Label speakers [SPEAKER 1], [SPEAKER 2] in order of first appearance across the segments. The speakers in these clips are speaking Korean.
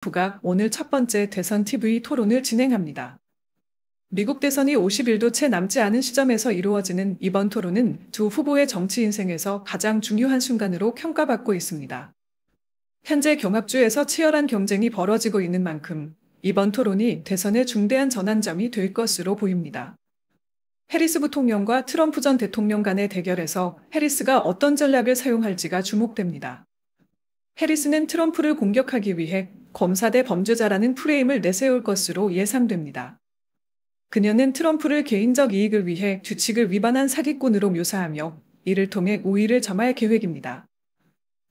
[SPEAKER 1] 부가 오늘 첫 번째 대선 TV 토론을 진행합니다. 미국 대선이 50일도 채 남지 않은 시점에서 이루어지는 이번 토론은 두 후보의 정치 인생에서 가장 중요한 순간으로 평가받고 있습니다. 현재 경합주에서 치열한 경쟁이 벌어지고 있는 만큼 이번 토론이 대선의 중대한 전환점이 될 것으로 보입니다. 해리스 부통령과 트럼프 전 대통령 간의 대결에서 해리스가 어떤 전략을 사용할지가 주목됩니다. 해리스는 트럼프를 공격하기 위해 검사 대 범죄자라는 프레임을 내세울 것으로 예상됩니다. 그녀는 트럼프를 개인적 이익을 위해 규칙을 위반한 사기꾼으로 묘사하며 이를 통해 우위를 점할 계획입니다.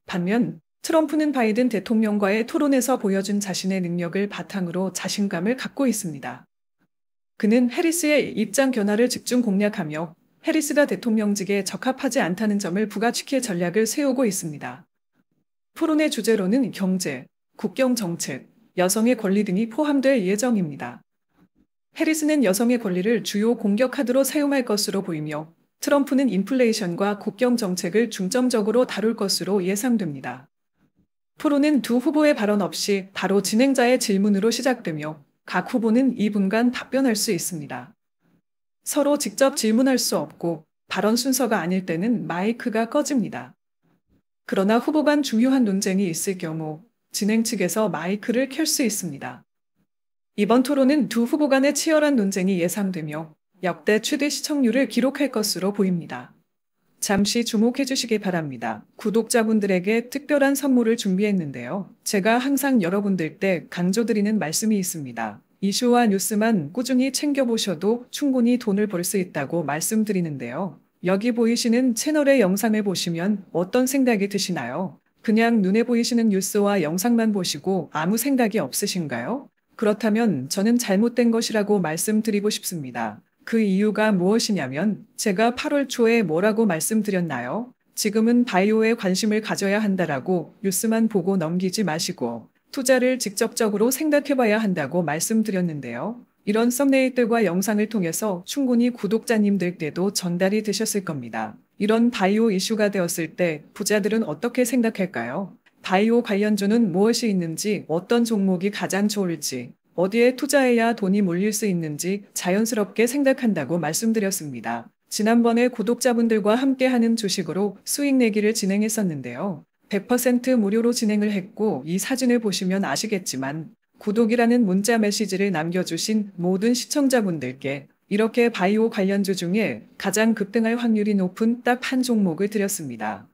[SPEAKER 1] 반면 트럼프는 바이든 대통령과의 토론에서 보여준 자신의 능력을 바탕으로 자신감을 갖고 있습니다. 그는 해리스의 입장 변화를 집중 공략하며 해리스가 대통령직에 적합하지 않다는 점을 부가시킬 전략을 세우고 있습니다. 토론의 주제로는 경제, 국경 정책, 여성의 권리 등이 포함될 예정입니다. 해리스는 여성의 권리를 주요 공격 카드로 사용할 것으로 보이며 트럼프는 인플레이션과 국경 정책을 중점적으로 다룰 것으로 예상됩니다. 프로는 두 후보의 발언 없이 바로 진행자의 질문으로 시작되며 각 후보는 2분간 답변할 수 있습니다. 서로 직접 질문할 수 없고 발언 순서가 아닐 때는 마이크가 꺼집니다. 그러나 후보 간 중요한 논쟁이 있을 경우 진행 측에서 마이크를 켤 수 있습니다. 이번 토론은 두 후보 간의 치열한 논쟁이 예상되며 역대 최대 시청률을 기록할 것으로 보입니다. 잠시 주목해 주시기 바랍니다. 구독자분들에게 특별한 선물을 준비했는데요. 제가 항상 여러분들께 강조드리는 말씀이 있습니다. 이슈와 뉴스만 꾸준히 챙겨보셔도 충분히 돈을 벌 수 있다고 말씀드리는데요. 여기 보이시는 채널의 영상을 보시면 어떤 생각이 드시나요? 그냥 눈에 보이시는 뉴스와 영상만 보시고 아무 생각이 없으신가요? 그렇다면 저는 잘못된 것이라고 말씀드리고 싶습니다. 그 이유가 무엇이냐면 제가 8월 초에 뭐라고 말씀드렸나요? 지금은 바이오에 관심을 가져야 한다라고 뉴스만 보고 넘기지 마시고 투자를 직접적으로 생각해봐야 한다고 말씀드렸는데요. 이런 썸네일들과 영상을 통해서 충분히 구독자님들께도 전달이 되셨을 겁니다. 이런 바이오 이슈가 되었을 때 부자들은 어떻게 생각할까요? 바이오 관련주는 무엇이 있는지, 어떤 종목이 가장 좋을지, 어디에 투자해야 돈이 몰릴 수 있는지 자연스럽게 생각한다고 말씀드렸습니다. 지난번에 구독자분들과 함께하는 주식으로 수익 내기를 진행했었는데요. 100% 무료로 진행을 했고 이 사진을 보시면 아시겠지만 구독이라는 문자 메시지를 남겨주신 모든 시청자분들께 이렇게 바이오 관련주 중에 가장 급등할 확률이 높은 딱 한 종목을 드렸습니다.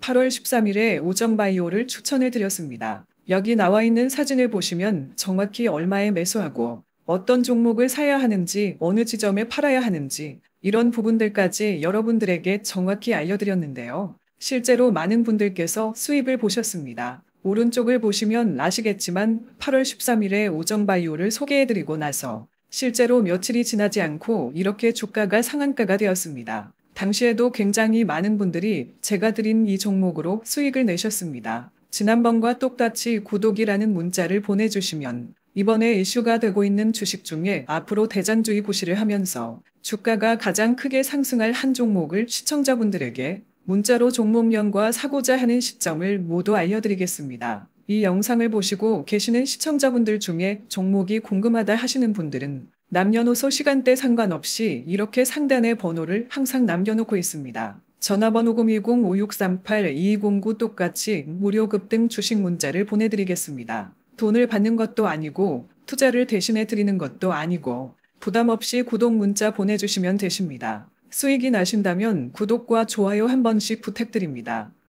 [SPEAKER 1] 8월 13일에 오정바이오를 추천해 드렸습니다. 여기 나와 있는 사진을 보시면 정확히 얼마에 매수하고 어떤 종목을 사야 하는지 어느 지점에 팔아야 하는지 이런 부분들까지 여러분들에게 정확히 알려드렸는데요. 실제로 많은 분들께서 수입을 보셨습니다. 오른쪽을 보시면 아시겠지만 8월 13일에 오정바이오를 소개해드리고 나서 실제로 며칠이 지나지 않고 이렇게 주가가 상한가가 되었습니다. 당시에도 굉장히 많은 분들이 제가 드린 이 종목으로 수익을 내셨습니다. 지난번과 똑같이 구독이라는 문자를 보내주시면 이번에 이슈가 되고 있는 주식 중에 앞으로 대장주의 고시를 하면서 주가가 가장 크게 상승할 한 종목을 시청자분들에게 문자로 종목명과 사고자 하는 시점을 모두 알려드리겠습니다. 이 영상을 보시고 계시는 시청자분들 중에 종목이 궁금하다 하시는 분들은 남녀노소 시간대 상관없이 이렇게 상단의 번호를 항상 남겨놓고 있습니다. 전화번호 010-5638-2209 똑같이 무료 급등 주식 문자를 보내드리겠습니다. 돈을 받는 것도 아니고 투자를 대신해 드리는 것도 아니고 부담 없이 구독 문자 보내주시면 되십니다. 수익이 나신다면 구독과 좋아요 한 번씩 부탁드립니다.